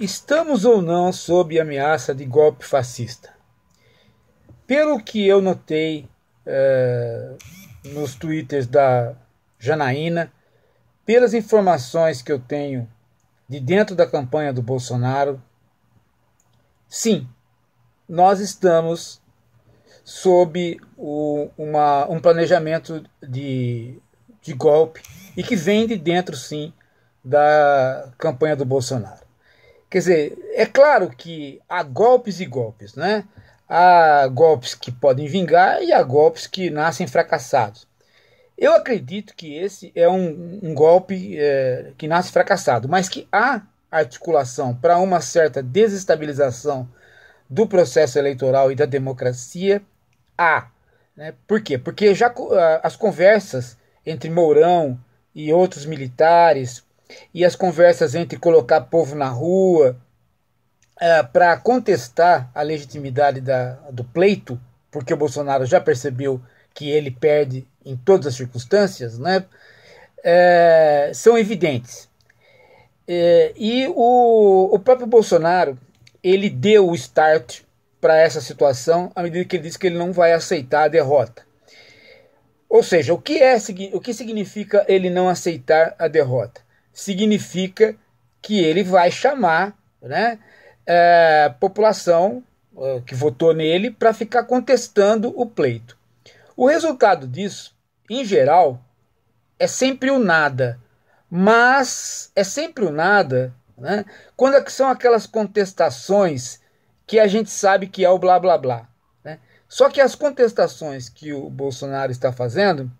Estamos ou não sob ameaça de golpe fascista? Pelo que eu notei eh, nos twitters da Janaína, pelas informações que eu tenho de dentro da campanha do Bolsonaro, sim, nós estamos sob o, uma, um planejamento de, de golpe e que vem de dentro, sim, da campanha do Bolsonaro. Quer dizer, é claro que há golpes e golpes, né? Há golpes que podem vingar e há golpes que nascem fracassados. Eu acredito que esse é um, um golpe é, que nasce fracassado, mas que há articulação para uma certa desestabilização do processo eleitoral e da democracia, há. Né? Por quê? Porque já as conversas entre Mourão e outros militares e as conversas entre colocar povo na rua é, para contestar a legitimidade da, do pleito, porque o Bolsonaro já percebeu que ele perde em todas as circunstâncias, né, é, são evidentes. É, e o, o próprio Bolsonaro ele deu o start para essa situação à medida que ele disse que ele não vai aceitar a derrota. Ou seja, o que, é, o que significa ele não aceitar a derrota? significa que ele vai chamar né, é, população é, que votou nele para ficar contestando o pleito. O resultado disso, em geral, é sempre o nada, mas é sempre o nada né, quando é são aquelas contestações que a gente sabe que é o blá blá blá. Né? Só que as contestações que o Bolsonaro está fazendo,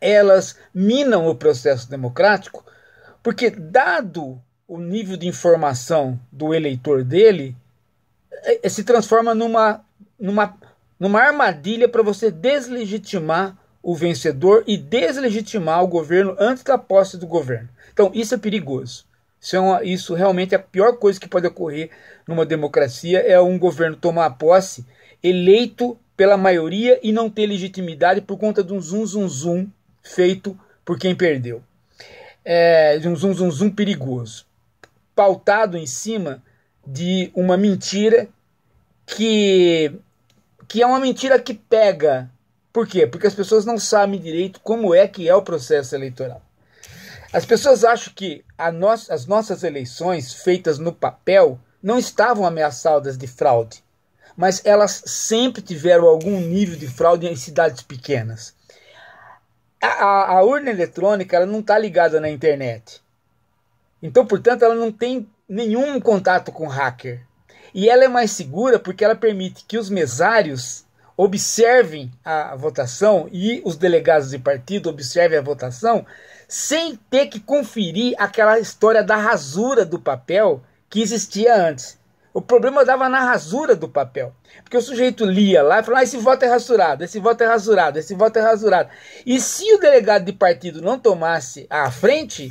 elas minam o processo democrático porque, dado o nível de informação do eleitor dele, é, é, se transforma numa, numa, numa armadilha para você deslegitimar o vencedor e deslegitimar o governo antes da posse do governo. Então, isso é perigoso. Isso, é uma, isso realmente é a pior coisa que pode ocorrer numa democracia, é um governo tomar posse eleito pela maioria e não ter legitimidade por conta de um zum zum zum feito por quem perdeu é, de um zum zum zum perigoso, pautado em cima de uma mentira que, que é uma mentira que pega. Por quê? Porque as pessoas não sabem direito como é que é o processo eleitoral. As pessoas acham que no, as nossas eleições feitas no papel não estavam ameaçadas de fraude, mas elas sempre tiveram algum nível de fraude em cidades pequenas a, a urna eletrônica ela não está ligada na internet. Então, portanto, ela não tem nenhum contato com hacker. E ela é mais segura porque ela permite que os mesários observem a votação e os delegados de partido observem a votação sem ter que conferir aquela história da rasura do papel que existia antes. O problema dava na rasura do papel. Porque o sujeito lia lá e falava: ah, esse voto é rasurado, esse voto é rasurado, esse voto é rasurado. E se o delegado de partido não tomasse a frente,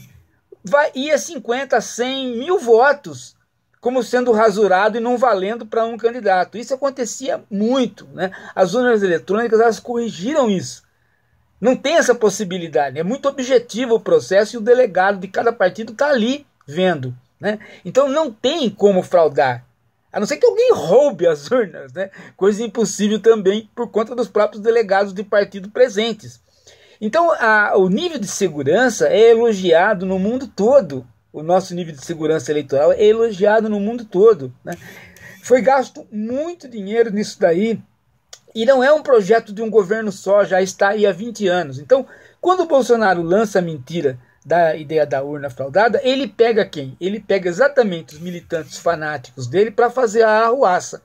vai, ia 50, 100, mil votos como sendo rasurado e não valendo para um candidato. Isso acontecia muito. Né? As urnas eletrônicas elas corrigiram isso. Não tem essa possibilidade. É muito objetivo o processo e o delegado de cada partido está ali vendo. Né? Então não tem como fraudar. A não ser que alguém roube as urnas, né? Coisa impossível também por conta dos próprios delegados de partido presentes. Então, a, o nível de segurança é elogiado no mundo todo. O nosso nível de segurança eleitoral é elogiado no mundo todo. Né? Foi gasto muito dinheiro nisso daí. E não é um projeto de um governo só, já está aí há 20 anos. Então, quando o Bolsonaro lança a mentira da ideia da urna fraudada, ele pega quem? Ele pega exatamente os militantes fanáticos dele para fazer a arruaça.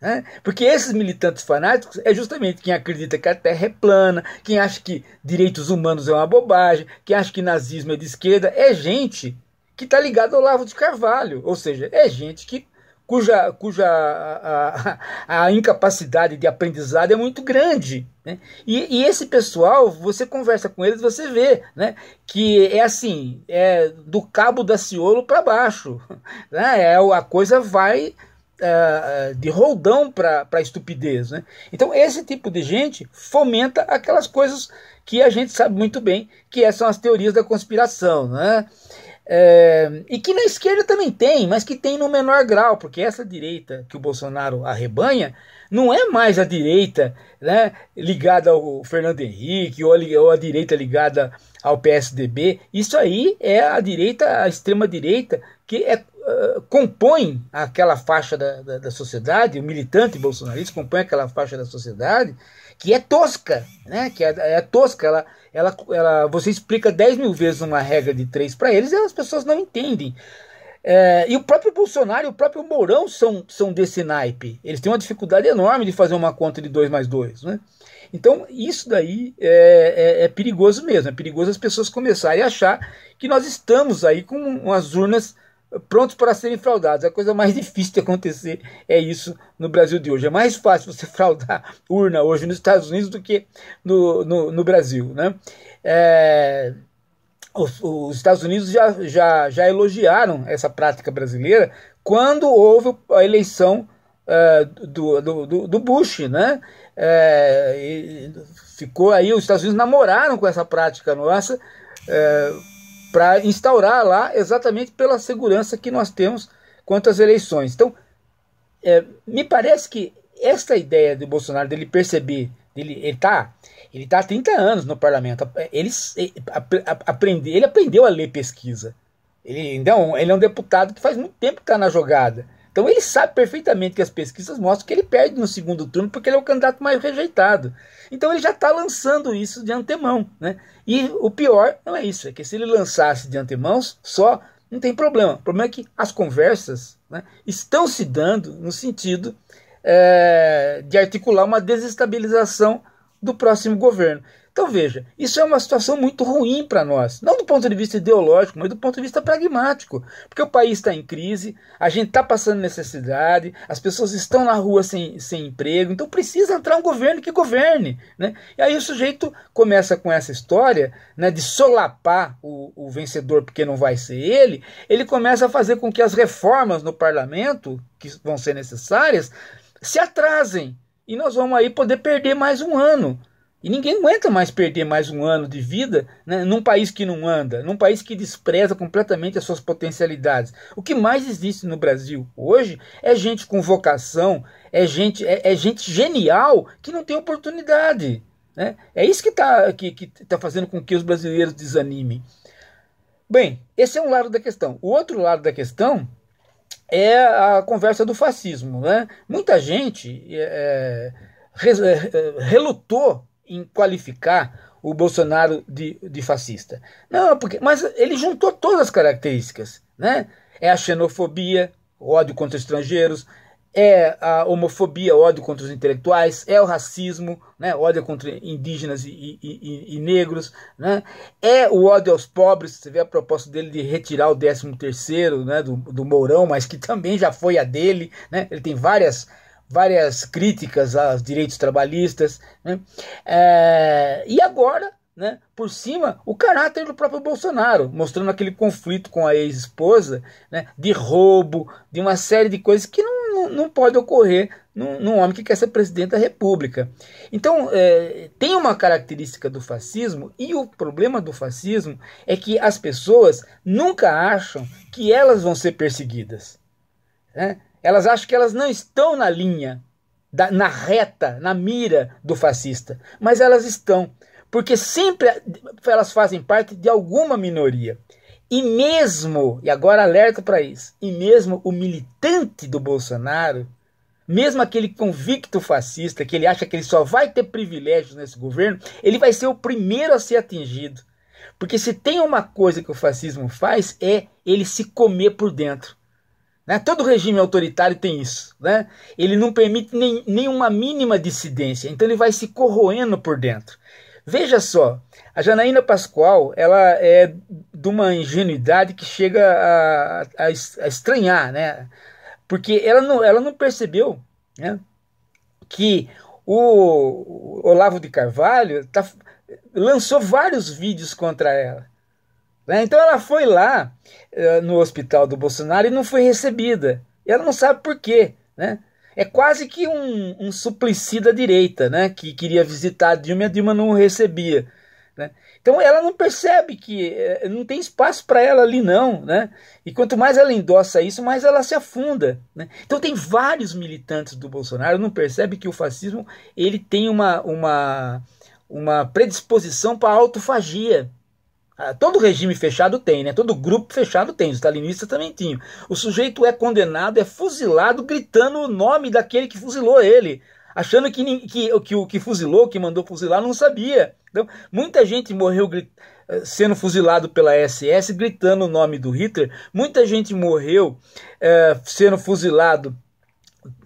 Né? Porque esses militantes fanáticos é justamente quem acredita que a Terra é plana, quem acha que direitos humanos é uma bobagem, quem acha que nazismo é de esquerda, é gente que está ligada ao Lavo de Carvalho, ou seja, é gente que cuja, cuja a, a, a, incapacidade de aprendizado é muito grande. Né? E, e, esse pessoal, você conversa com eles, você vê né? que é assim, é do cabo da ciolo para baixo. Né? É, a coisa vai é, é, de roldão para a estupidez. Né? Então esse tipo de gente fomenta aquelas coisas que a gente sabe muito bem, que é, são as teorias da conspiração. Né? É, e que na esquerda também tem, mas que tem no menor grau, porque essa direita que o Bolsonaro arrebanha não é mais a direita né, ligada ao Fernando Henrique ou a, ou a direita ligada ao PSDB. Isso aí é a direita, a extrema-direita, que é, uh, compõe aquela faixa da, da, da sociedade, o militante bolsonarista compõe aquela faixa da sociedade que é tosca, né? Que é, é tosca, ela, ela, ela, você explica 10 mil vezes uma regra de três para eles e as pessoas não entendem. É, e o próprio Bolsonaro e o próprio Mourão são, são desse naipe. Eles têm uma dificuldade enorme de fazer uma conta de 2 mais 2. Né? Então, isso daí é, é, é, perigoso mesmo. É perigoso as pessoas começarem a achar que nós estamos aí com as urnas prontos para serem fraudados. A coisa mais difícil de acontecer é isso no Brasil de hoje. É mais fácil você fraudar urna hoje nos Estados Unidos do que no, no, no Brasil. Né? É, os, os, Estados Unidos já, já, já elogiaram essa prática brasileira quando houve a eleição uh, do, do, do, Bush, né? É, ficou aí, os Estados Unidos namoraram com essa prática nossa. É, para instaurar lá exatamente pela segurança que nós temos quanto às eleições. Então, é, me parece que esta ideia do Bolsonaro dele perceber, dele, ele está ele tá há 30 anos no parlamento, ele, é, aprende, ele aprendeu a ler pesquisa. Ele, então, ele é um deputado que faz muito tempo que está na jogada. Então ele sabe perfeitamente que as pesquisas mostram que ele perde no segundo turno porque ele é o candidato mais rejeitado. Então ele já está lançando isso de antemão. Né? E o pior não é isso, é que se ele lançasse de antemão só, não tem problema. O problema é que as conversas né, estão se dando no sentido é, de articular uma desestabilização do próximo governo. Então veja, isso é uma situação muito ruim para nós, não do ponto de vista ideológico, mas do ponto de vista pragmático, porque o país está em crise, a gente está passando necessidade, as pessoas estão na rua sem, sem emprego, então precisa entrar um governo que governe. Né? E aí o sujeito começa com essa história né, de solapar o, o vencedor porque não vai ser ele, ele começa a fazer com que as reformas no parlamento, que vão ser necessárias, se atrasem. E nós vamos aí poder perder mais um ano e ninguém aguenta mais perder mais um ano de vida né, num país que não anda, num país que despreza completamente as suas potencialidades. O que mais existe no Brasil hoje é gente com vocação, é gente, é, é gente genial que não tem oportunidade. Né? É isso que está que, que tá fazendo com que os brasileiros desanimem. Bem, esse é um lado da questão. O outro lado da questão é a conversa do fascismo. Né? Muita gente é, é, é relutou em qualificar o Bolsonaro de, de fascista. Não, porque, mas ele juntou todas as características, né? É a xenofobia, ódio contra estrangeiros, é a homofobia, ódio contra os intelectuais, é o racismo, né, ódio contra indígenas e, e, e, e, negros, né, é o ódio aos pobres, você vê a proposta dele de retirar o 13 terceiro né, do, do Mourão, mas que também já foi a dele, né, ele tem várias várias críticas aos direitos trabalhistas. Né? É, e agora, né, por cima, o caráter do próprio Bolsonaro, mostrando aquele conflito com a ex-esposa, né, de roubo, de uma série de coisas que não, não, não pode ocorrer num, num, homem que quer ser presidente da República. Então, é, tem uma característica do fascismo, e o problema do fascismo é que as pessoas nunca acham que elas vão ser perseguidas. Né? Elas acham que elas não estão na linha, da, na reta, na mira do fascista, mas elas estão, porque sempre elas fazem parte de alguma minoria. E mesmo, e agora alerta para isso, e mesmo o militante do Bolsonaro, mesmo aquele convicto fascista que ele acha que ele só vai ter privilégios nesse governo, ele vai ser o primeiro a ser atingido. Porque se tem uma coisa que o fascismo faz é ele se comer por dentro. Né? Todo regime autoritário tem isso. Né? Ele não permite nem, nenhuma mínima dissidência, então ele vai se corroendo por dentro. Veja só, a Janaína Pascoal ela é de uma ingenuidade que chega a, a, a estranhar, né? porque ela não, ela não percebeu né? que o Olavo de Carvalho tá, lançou vários vídeos contra ela. É, então ela foi lá eh, no hospital do Bolsonaro e não foi recebida. E ela não sabe por quê. Né? É quase que um, um suplici da direita, né? que queria visitar a Dilma e a Dilma não o recebia. Né? Então ela não percebe que eh, não tem espaço para ela ali não, né? E quanto mais ela endossa isso, mais ela se afunda, né? Então tem vários militantes do Bolsonaro não percebe que o fascismo ele tem uma uma uma predisposição para autofagia, ah, todo regime fechado tem, né? Todo grupo fechado tem, os stalinistas também tinham. O sujeito é condenado, é fuzilado, gritando o nome daquele que fuzilou ele, achando que, que, que o que fuzilou, que mandou fuzilar, não sabia. Então, muita gente morreu grit... Eh, sendo fuzilado pela SS, gritando o nome do Hitler. Muita gente morreu é, sendo fuzilado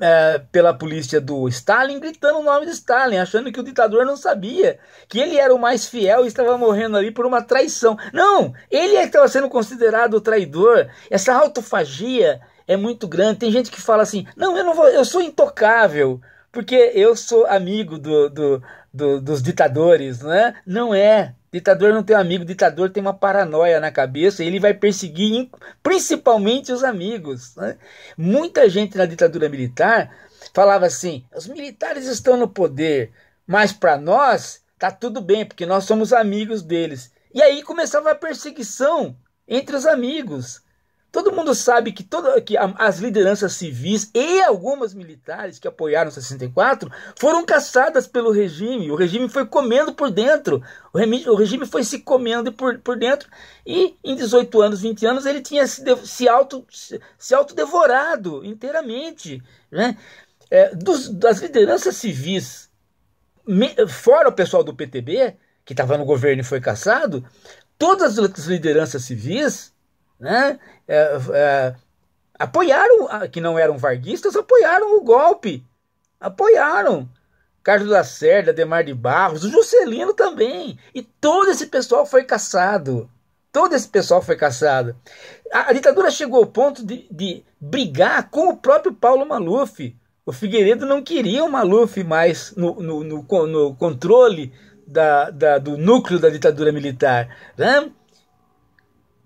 é, pela polícia do Stalin, gritando o nome de Stalin, achando que o ditador não sabia, que ele era o mais fiel e estava morrendo ali por uma traição. Não! Ele é que estava sendo considerado o traidor. Essa autofagia é muito grande. Tem gente que fala assim: não, eu não vou, eu sou intocável, porque eu sou amigo do, do, do dos ditadores, né? Não é. Ditador não tem amigo, ditador tem uma paranoia na cabeça e ele vai perseguir principalmente os amigos. Né? Muita gente na ditadura militar falava assim: os militares estão no poder, mas para nós tá tudo bem, porque nós somos amigos deles. E aí começava a perseguição entre os amigos. Todo mundo sabe que, toda, que as lideranças civis e algumas militares que apoiaram 64 foram caçadas pelo regime. O regime foi comendo por dentro. O, remi, o regime foi se comendo por, por dentro. E em 18 anos, 20 anos, ele tinha se, se, auto, se, se autodevorado inteiramente. Né? É, dos, das lideranças civis, me, fora o pessoal do PTB, que estava no governo e foi caçado, todas as lideranças civis né? É, é, apoiaram, que não eram varguistas, apoiaram o golpe. Apoiaram. Carlos Lacerda, Demar de Barros, o Juscelino também. E todo esse pessoal foi caçado. Todo esse pessoal foi caçado. A, a ditadura chegou ao ponto de, de, brigar com o próprio Paulo Maluf. O Figueiredo não queria o Maluf mais no, no, no, no controle da, da, do núcleo da ditadura militar. Né?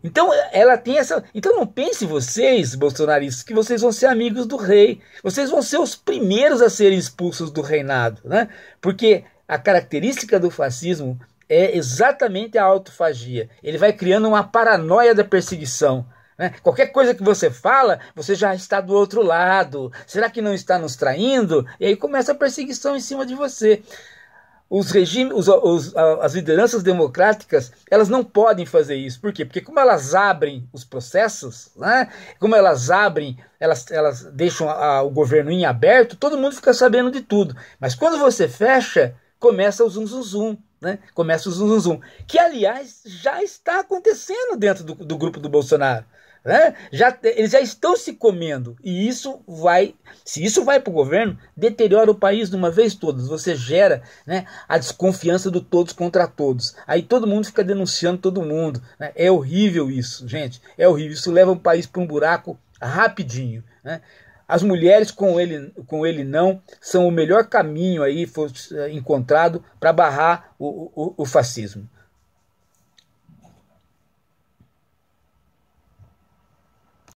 Então ela tem essa. Então não pense vocês, bolsonaristas, que vocês vão ser amigos do rei. Vocês vão ser os primeiros a serem expulsos do reinado, né? Porque a característica do fascismo é exatamente a autofagia. Ele vai criando uma paranoia da perseguição. Né? Qualquer coisa que você fala, você já está do outro lado. Será que não está nos traindo? E aí começa a perseguição em cima de você os regimes, os, os, as lideranças democráticas, elas não podem fazer isso. Por quê? Porque como elas abrem os processos, né? como elas abrem, elas, elas deixam a, o governo em aberto, todo mundo fica sabendo de tudo. Mas quando você fecha, começa o zum zum zum. Né? Começa o zum zum zum. Que, aliás, já está acontecendo dentro do, do grupo do Bolsonaro. Né? Já, eles já estão se comendo. E isso vai, se isso vai para o governo, deteriora o país de uma vez todas. Você gera né, a desconfiança do todos contra todos. Aí todo mundo fica denunciando todo mundo. Né? É horrível isso, gente. É horrível. Isso leva o país para um buraco rapidinho. Né? As mulheres com ele, com ele não são o melhor caminho aí foi eh, encontrado para barrar o, o, o fascismo.